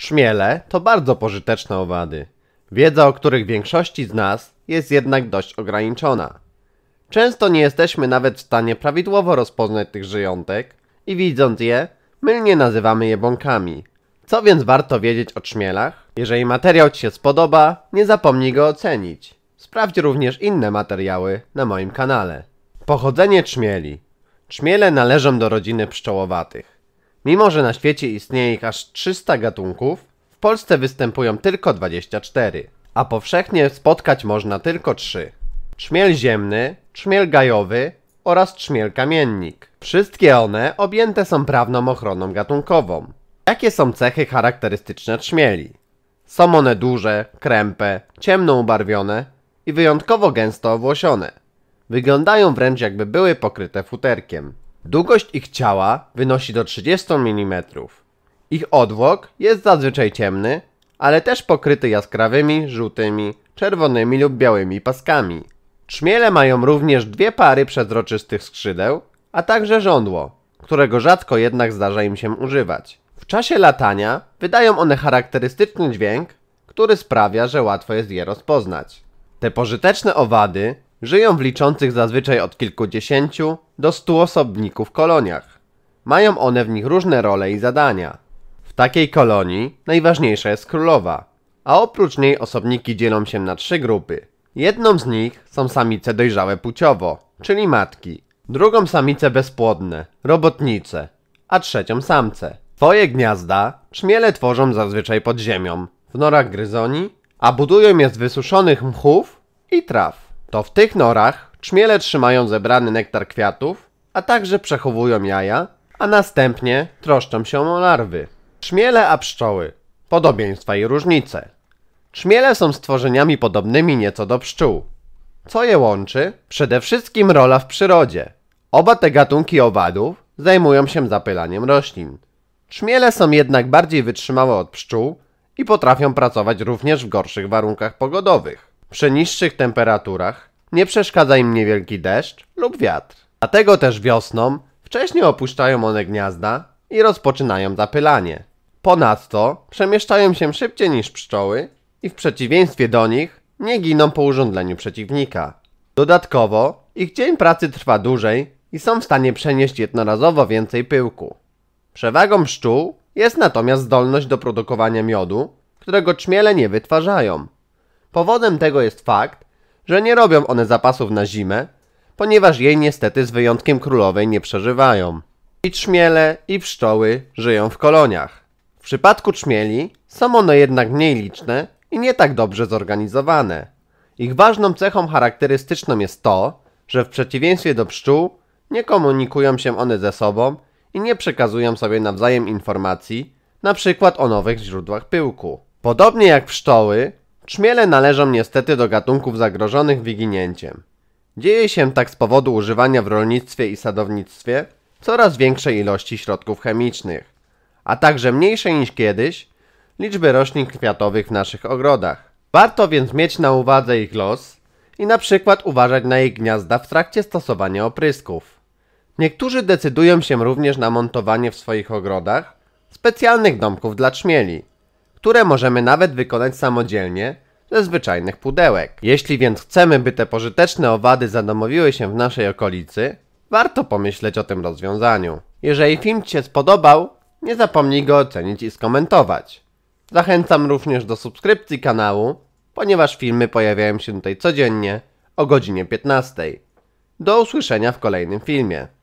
Trzmiele to bardzo pożyteczne owady, wiedza o których większości z nas jest jednak dość ograniczona. Często nie jesteśmy nawet w stanie prawidłowo rozpoznać tych żyjątek i widząc je, mylnie nazywamy je bąkami. Co więc warto wiedzieć o czmielach? Jeżeli materiał Ci się spodoba, nie zapomnij go ocenić. Sprawdź również inne materiały na moim kanale. Pochodzenie czmieli. Trzmiele należą do rodziny pszczołowatych. Mimo, że na świecie istnieje ich aż 300 gatunków, w Polsce występują tylko 24, a powszechnie spotkać można tylko 3. Czmiel ziemny, czmiel gajowy oraz czmiel kamiennik. Wszystkie one objęte są prawną ochroną gatunkową. Jakie są cechy charakterystyczne czmieli? Są one duże, krępe, ciemno ubarwione i wyjątkowo gęsto owłosione. Wyglądają wręcz jakby były pokryte futerkiem. Długość ich ciała wynosi do 30 mm. Ich odwłok jest zazwyczaj ciemny, ale też pokryty jaskrawymi, żółtymi, czerwonymi lub białymi paskami. Trzmiele mają również dwie pary przezroczystych skrzydeł, a także żądło, którego rzadko jednak zdarza im się używać. W czasie latania wydają one charakterystyczny dźwięk, który sprawia, że łatwo jest je rozpoznać. Te pożyteczne owady Żyją w liczących zazwyczaj od kilkudziesięciu do stu osobników koloniach. Mają one w nich różne role i zadania. W takiej kolonii najważniejsza jest królowa, a oprócz niej osobniki dzielą się na trzy grupy. Jedną z nich są samice dojrzałe płciowo, czyli matki, drugą samice bezpłodne, robotnice, a trzecią samce. Twoje gniazda czmiele tworzą zazwyczaj pod ziemią, w norach gryzoni, a budują je z wysuszonych mchów i traw. To w tych norach czmiele trzymają zebrany nektar kwiatów, a także przechowują jaja, a następnie troszczą się o larwy. Czmiele a pszczoły. Podobieństwa i różnice. Czmiele są stworzeniami podobnymi nieco do pszczół. Co je łączy? Przede wszystkim rola w przyrodzie. Oba te gatunki owadów zajmują się zapylaniem roślin. Czmiele są jednak bardziej wytrzymałe od pszczół i potrafią pracować również w gorszych warunkach pogodowych. Przy niższych temperaturach nie przeszkadza im niewielki deszcz lub wiatr. Dlatego też wiosną wcześniej opuszczają one gniazda i rozpoczynają zapylanie. Ponadto przemieszczają się szybciej niż pszczoły i w przeciwieństwie do nich nie giną po urządzeniu przeciwnika. Dodatkowo ich dzień pracy trwa dłużej i są w stanie przenieść jednorazowo więcej pyłku. Przewagą pszczół jest natomiast zdolność do produkowania miodu, którego czmiele nie wytwarzają. Powodem tego jest fakt, że nie robią one zapasów na zimę, ponieważ jej niestety z wyjątkiem królowej nie przeżywają. I trzmiele, i pszczoły żyją w koloniach. W przypadku trzmieli są one jednak mniej liczne i nie tak dobrze zorganizowane. Ich ważną cechą charakterystyczną jest to, że w przeciwieństwie do pszczół nie komunikują się one ze sobą i nie przekazują sobie nawzajem informacji, na przykład o nowych źródłach pyłku. Podobnie jak pszczoły, Trzmiele należą niestety do gatunków zagrożonych wyginięciem. Dzieje się tak z powodu używania w rolnictwie i sadownictwie coraz większej ilości środków chemicznych, a także mniejszej niż kiedyś liczby roślin kwiatowych w naszych ogrodach. Warto więc mieć na uwadze ich los i na przykład uważać na ich gniazda w trakcie stosowania oprysków. Niektórzy decydują się również na montowanie w swoich ogrodach specjalnych domków dla czmieli które możemy nawet wykonać samodzielnie ze zwyczajnych pudełek. Jeśli więc chcemy, by te pożyteczne owady zadomowiły się w naszej okolicy, warto pomyśleć o tym rozwiązaniu. Jeżeli film Ci się spodobał, nie zapomnij go ocenić i skomentować. Zachęcam również do subskrypcji kanału, ponieważ filmy pojawiają się tutaj codziennie o godzinie 15. Do usłyszenia w kolejnym filmie.